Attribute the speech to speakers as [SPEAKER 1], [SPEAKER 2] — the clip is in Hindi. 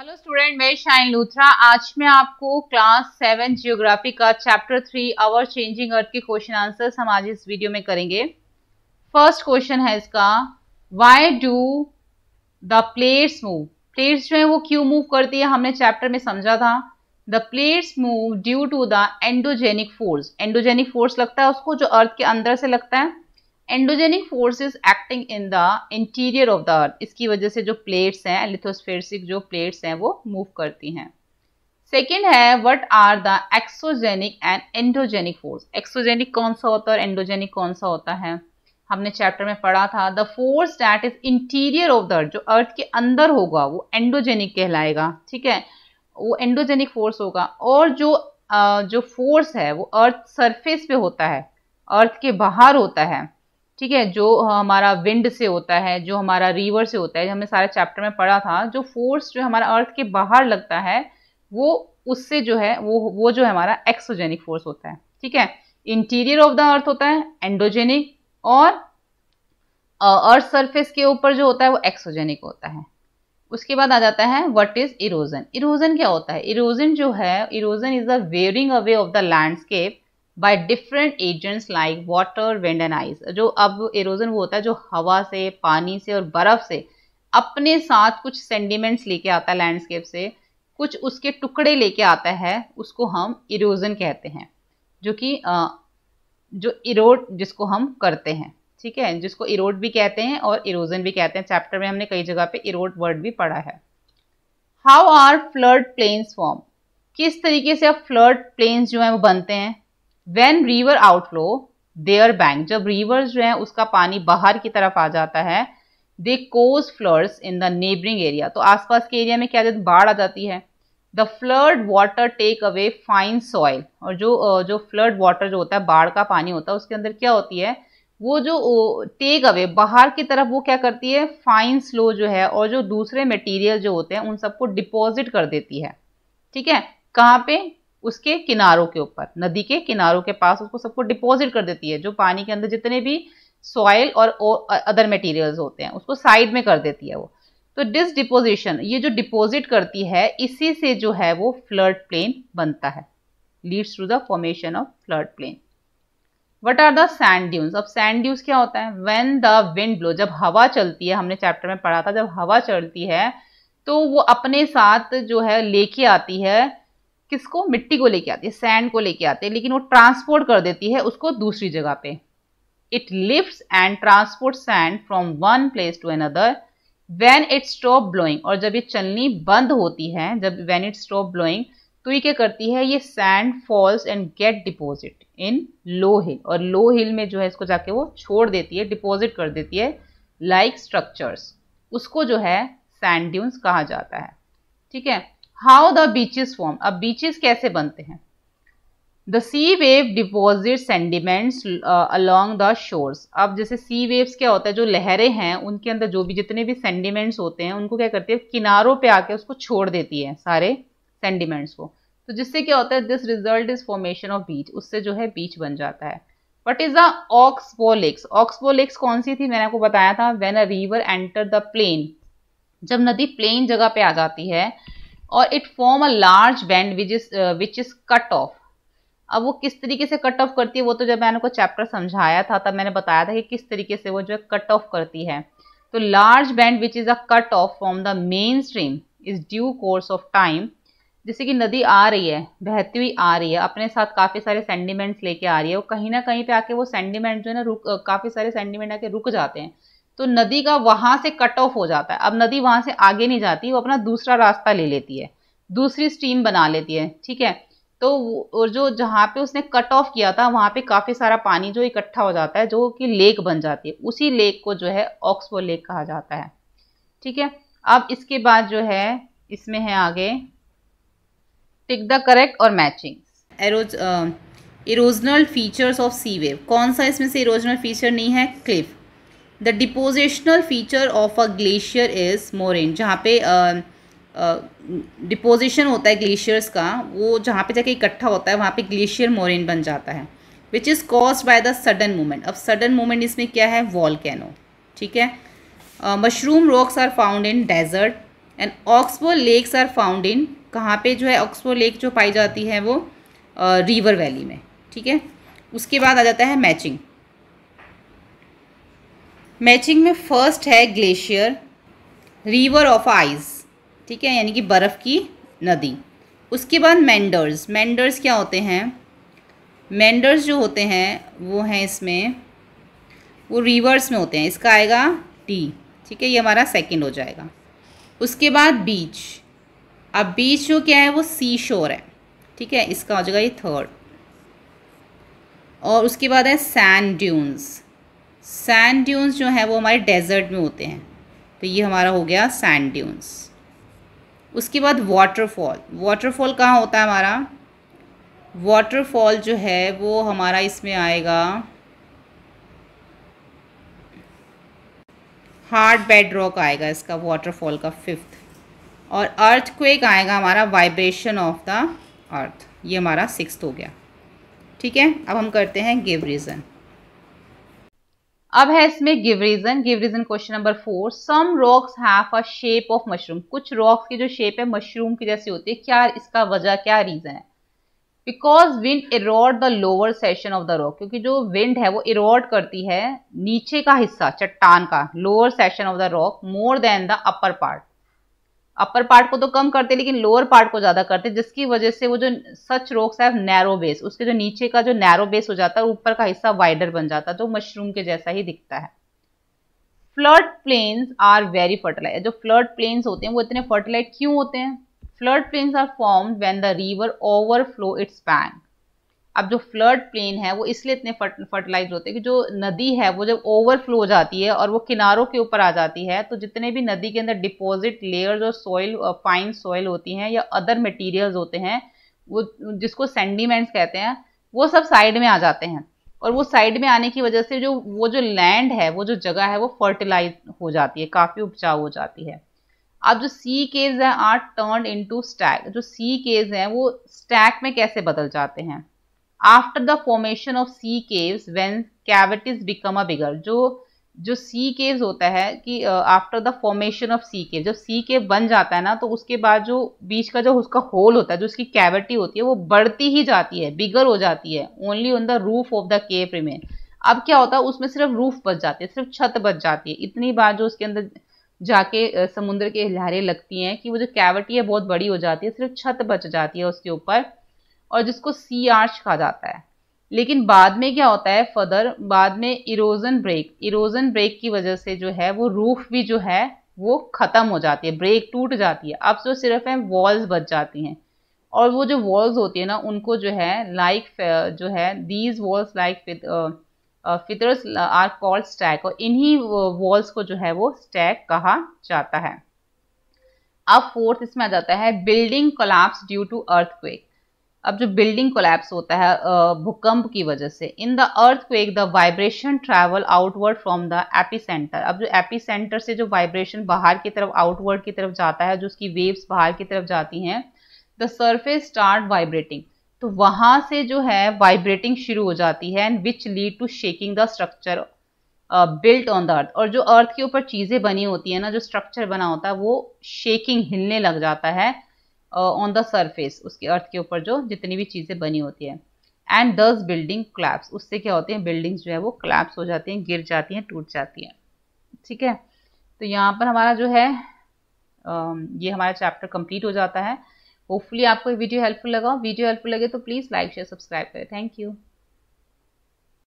[SPEAKER 1] हेलो स्टूडेंट मैं शाइन लूथरा आज मैं आपको क्लास सेवन जियोग्राफी का chapter three our changing earth के क्वेश्चन आंसर्स हम आज इस वीडियो में करेंगे फर्स्ट क्वेश्चन है इसका why do the plates move plates जो है वो क्यों मूव करती है हमने चैप्टर में समझा था the plates move due to the endogenic force endogenic force लगता है उसको जो अर्थ के अंदर से लगता है endogenic forces acting in the interior of the earth इसकी वजह से जो प्लेट्स हैं लिथोस्फेरसिक जो प्लेट्स हैं वो मूव करती हैं सेकेंड है what are the exogenic and endogenic force exogenic कौन सा होता है और एंडोजेनिक कौन सा होता है हमने चैप्टर में पढ़ा था the force that is interior of the earth जो अर्थ के अंदर होगा वो एंडोजेनिक कहलाएगा ठीक है वो एंडोजेनिक फोर्स होगा और जो जो फोर्स है वो अर्थ सरफेस पे होता है अर्थ के बाहर होता है ठीक है जो हमारा विंड से होता है जो हमारा रिवर से होता है हमने सारे चैप्टर में पढ़ा था जो फोर्स जो हमारा अर्थ के बाहर लगता है वो उससे जो है वो वो जो है हमारा एक्सोजेनिक फोर्स होता है ठीक है इंटीरियर ऑफ द अर्थ होता है एंडोजेनिक और अर्थ सरफेस के ऊपर जो होता है वो एक्सोजेनिक होता है उसके बाद आ जाता है व्हाट इज इरोजन इरोजन क्या होता है इरोजन जो है erosion is the wearing away of the landscape by different agents like water wind and ice जो अब इरोजन वो होता है जो हवा से पानी से और बर्फ़ से अपने साथ कुछ सेंडिमेंट्स लेके आता है लैंडस्केप से कुछ उसके टुकड़े लेके आता है उसको हम इरोजन कहते हैं जो कि जो इरोड जिसको हम करते हैं ठीक है जिसको इरोड भी कहते हैं और इरोजन भी कहते हैं चैप्टर में हमने कई जगह पे इरोड वर्ड भी पढ़ा है how are flood plains form किस तरीके से अब फ्लड प्लेन्स जो हैं वो बनते हैं when river outflow their bank जब रिवर जो है उसका पानी बाहर की तरफ आ जाता है they cause floods in the neighbouring area तो आसपास के एरिया में क्या जाती बाढ़ आ जाती है the flood water take away fine soil और जो जो फ्लड वाटर जो होता है बाढ़ का पानी होता है उसके अंदर क्या होती है वो जो टेक अवे बाहर की तरफ वो क्या करती है फाइन स्लो जो है और जो दूसरे मटेरियल जो होते हैं उन सबको डिपॉजिट कर देती है ठीक है कहाँ पे उसके किनारों के ऊपर नदी के किनारों के पास उसको सबको डिपॉजिट कर देती है जो पानी के अंदर जितने भी सॉयल और अदर मटेरियल्स होते हैं उसको साइड में कर देती है वो तो डिस डिपोजिशन ये जो डिपोजिट करती है इसी से जो है वो फ्लड प्लेन बनता है leads to the formation of flood plain what are the sand dunes अब सैंड ड्यून्स क्या होता है वेन द विंड ब्लो जब हवा चलती है हमने चैप्टर में पढ़ा था जब हवा चलती है तो वो अपने साथ जो है लेके आती है किसको मिट्टी को लेके आती है सैंड को लेके आते हैं लेकिन वो ट्रांसपोर्ट कर देती है उसको दूसरी जगह पे it lift and transport sand from one place to another when it stop blowing और जब ये चलनी बंद होती है जब वैन इट स्टॉप ब्लोइंग तो ये क्या करती है ये sand falls and get deposit in low hill और लो हिल में जो है इसको जाके वो छोड़ देती है डिपॉजिट कर देती है लाइक like स्ट्रक्चर्स उसको जो है सैंड ड्यून्स कहा जाता है ठीक है हाउ द बीचेस फॉर्म अब बीचेस कैसे बनते हैं the sea wave deposit sediments along the shores अब जैसे सी वेव्स क्या होता है जो लहरें हैं उनके अंदर जो भी जितने भी सेंडिमेंट्स होते हैं उनको क्या करती है किनारों पे आके उसको छोड़ देती है सारे सेंडिमेंट्स को तो जिससे क्या होता है this result is formation of beach उससे जो है बीच बन जाता है what is the oxbow lakes oxbow lakes कौन सी थी मैंने आपको बताया था when a river enter the plain जब नदी प्लेन जगह पे आ जाती है और it form a large bend which is which is cut off अब वो किस तरीके से कट ऑफ करती है वो तो जब मैंने को चैप्टर समझाया था तब मैंने बताया था कि किस तरीके से वो जो है कट ऑफ करती है तो large bend which is a cut off from the main stream is due course of time जैसे कि नदी आ रही है बहती हुई आ रही है अपने साथ काफ़ी सारे सेंडिमेंट्स लेके आ रही है और कहीं ना कहीं पे आके वो सेंडिमेंट जो है ना रुक काफ़ी सारे सेंडिमेंट आके रुक जाते हैं तो नदी का वहां से कट ऑफ हो जाता है अब नदी वहां से आगे नहीं जाती वो अपना दूसरा रास्ता ले लेती है दूसरी स्ट्रीम बना लेती है ठीक है तो और जो जहाँ पे उसने कट ऑफ किया था वहां पे काफ़ी सारा पानी जो इकट्ठा हो जाता है जो कि लेक बन जाती है उसी लेक को जो है ऑक्सफोर्ड लेक कहा जाता है ठीक है अब इसके बाद जो है इसमें है आगे टिक द करेक्ट और matching arrows erosional features of sea wave कौन सा इसमें से इरोजनल फीचर नहीं है cliff the depositional feature of a glacier is moraine जहाँ पे डिपोजिशन होता है ग्लेशियर्स का वो जहाँ पे जाके इकट्ठा होता है वहाँ पे ग्लेशियर मोरेन बन जाता है which is cause by the sudden moment अब सडन मोमेंट इसमें क्या है वॉल ठीक है mushroom rocks are found in desert and oxbow lakes are found in कहाँ पे जो है ऑक्सफोर्ड लेक जो पाई जाती है वो रिवर uh, वैली में ठीक है उसके बाद आ जाता है मैचिंग मैचिंग में फर्स्ट है ग्लेशियर रिवर ऑफ आइस ठीक है यानी कि बर्फ़ की नदी उसके बाद मैंडर्स मैंडर्स क्या होते हैं मैंडर्स जो होते हैं वो हैं इसमें वो रिवर्स में होते हैं इसका आएगा टी ठीक है ये हमारा सेकंड हो जाएगा उसके बाद बीच अब बीच जो क्या है वो सी शोर है ठीक है इसका हो जाएगा ये थर्ड और उसके बाद है सैंड ड्यून्स सैंड ड्यून्स जो हैं वो हमारे डेजर्ट में होते हैं तो ये हमारा हो गया सैंड ड्यून्स उसके बाद वाटरफॉल वाटरफॉल कहाँ होता है हमारा वाटरफॉल जो है वो हमारा इसमें आएगा हार्ड बेड रॉक आएगा इसका वाटरफॉल का फिफ्थ और अर्थ क्वेक आएगा हमारा वाइब्रेशन ऑफ द अर्थ ये हमारा सिक्स्थ हो गया ठीक है अब हम करते हैं गिव रीज़न अब है इसमें give reason give reason question number four some rocks have a shape of mushroom कुछ रॉक्स की जो शेप है मशरूम की जैसी होती है क्या इसका वजह क्या रीजन है because wind erode the lower section of the rock क्योंकि जो विंड है वो इरोड करती है नीचे का हिस्सा चट्टान का lower section of the rock more than the upper part upper part को तो कम करते लेकिन लोअर पार्ट को ज़्यादा करते जिसकी वजह से वो जो सच रोक्स है नैरो बेस उसके जो नीचे का जो नैरो बेस हो जाता है ऊपर का हिस्सा वाइडर बन जाता है तो मशरूम के जैसा ही दिखता है flood plains are very fertilize जो फ्लड प्लेन्स होते हैं वो इतने फर्टिलाइज क्यों होते हैं flood plains are form when the river overflow its bank अब जो फ्लड प्लेन है वो इसलिए इतने फर्टिलाइज होते हैं कि जो नदी है वो जब ओवरफ्लो हो जाती है और वो किनारों के ऊपर आ जाती है तो जितने भी नदी के अंदर डिपॉजिट लेयर्स और सॉइल फाइन सॉइल होती हैं या अदर मटेरियल्स होते हैं वो जिसको सेंडिमेंट्स कहते हैं वो सब साइड में आ जाते हैं और वो साइड में आने की वजह से जो वो जो लैंड है वो जो जगह है वो फर्टिलाइज हो जाती है काफ़ी उपजाऊ हो जाती है अब जो सी केज हैं are turn into stack जो सी केज हैं वो स्टैक में कैसे बदल जाते हैं after the formation of sea caves when cavities become a bigger जो जो सी केव्स होता है कि after the formation of sea cave जब सी केव बन जाता है ना तो उसके बाद जो बीच का जो उसका होल होता है जो उसकी कैविटी होती है वो बढ़ती ही जाती है बिगर हो जाती है only on the roof of the cave remain अब क्या होता है उसमें सिर्फ रूफ बच जाती है सिर्फ छत बच जाती है इतनी बार जो उसके अंदर जाके समुद्र के लहरें लगती हैं कि वो जो कैविटी है बहुत बड़ी हो जाती है सिर्फ छत बच जाती है उसके ऊपर और जिसको सी आर्च कहा जाता है लेकिन बाद में क्या होता है फर्दर बाद में इरोजन ब्रेक इरोजन ब्रेक की वजह से जो है वो रूफ भी जो है वो ख़त्म हो जाती है ब्रेक टूट जाती है अब जो तो सिर्फ है वॉल्स बच जाती हैं और वो जो वॉल्स होती है ना उनको जो है लाइक like, जो है these walls like features are called stack और इन्हीं वॉल्स uh, को जो है वो स्टैक कहा जाता है अब फोर्थ इसमें आ जाता है building collapse due to earthquake अब जो बिल्डिंग कोलैप्स होता है भूकंप की वजह से in the earthquake the vibration travel outward from the epicentre अब जो एपी सेंटर से जो वाइब्रेशन बाहर की तरफ आउटवर्ड की तरफ जाता है जो उसकी वेव्स बाहर की तरफ जाती हैं द सर्फेस स्टार्ट वाइब्रेटिंग तो वहाँ से जो है वाइब्रेटिंग शुरू हो जाती है and which lead to shaking the structure built on the earth और जो अर्थ के ऊपर चीज़ें बनी होती है ना जो स्ट्रक्चर बना होता है वो शेकिंग हिलने लग जाता है ऑन द सरफेस उसके अर्थ के ऊपर जो जितनी भी चीज़ें बनी होती है एंड दस बिल्डिंग क्लैप्स उससे क्या होते हैं बिल्डिंग्स जो है वो क्लैप्स हो जाती हैं गिर जाती हैं टूट जाती हैं ठीक है तो यहाँ पर हमारा जो है ये हमारा चैप्टर कंप्लीट हो जाता है होपफुली आपको वीडियो हेल्पफुल लगा वीडियो हेल्पफुल लगे तो प्लीज़ लाइक शेयर सब्सक्राइब करें थैंक यू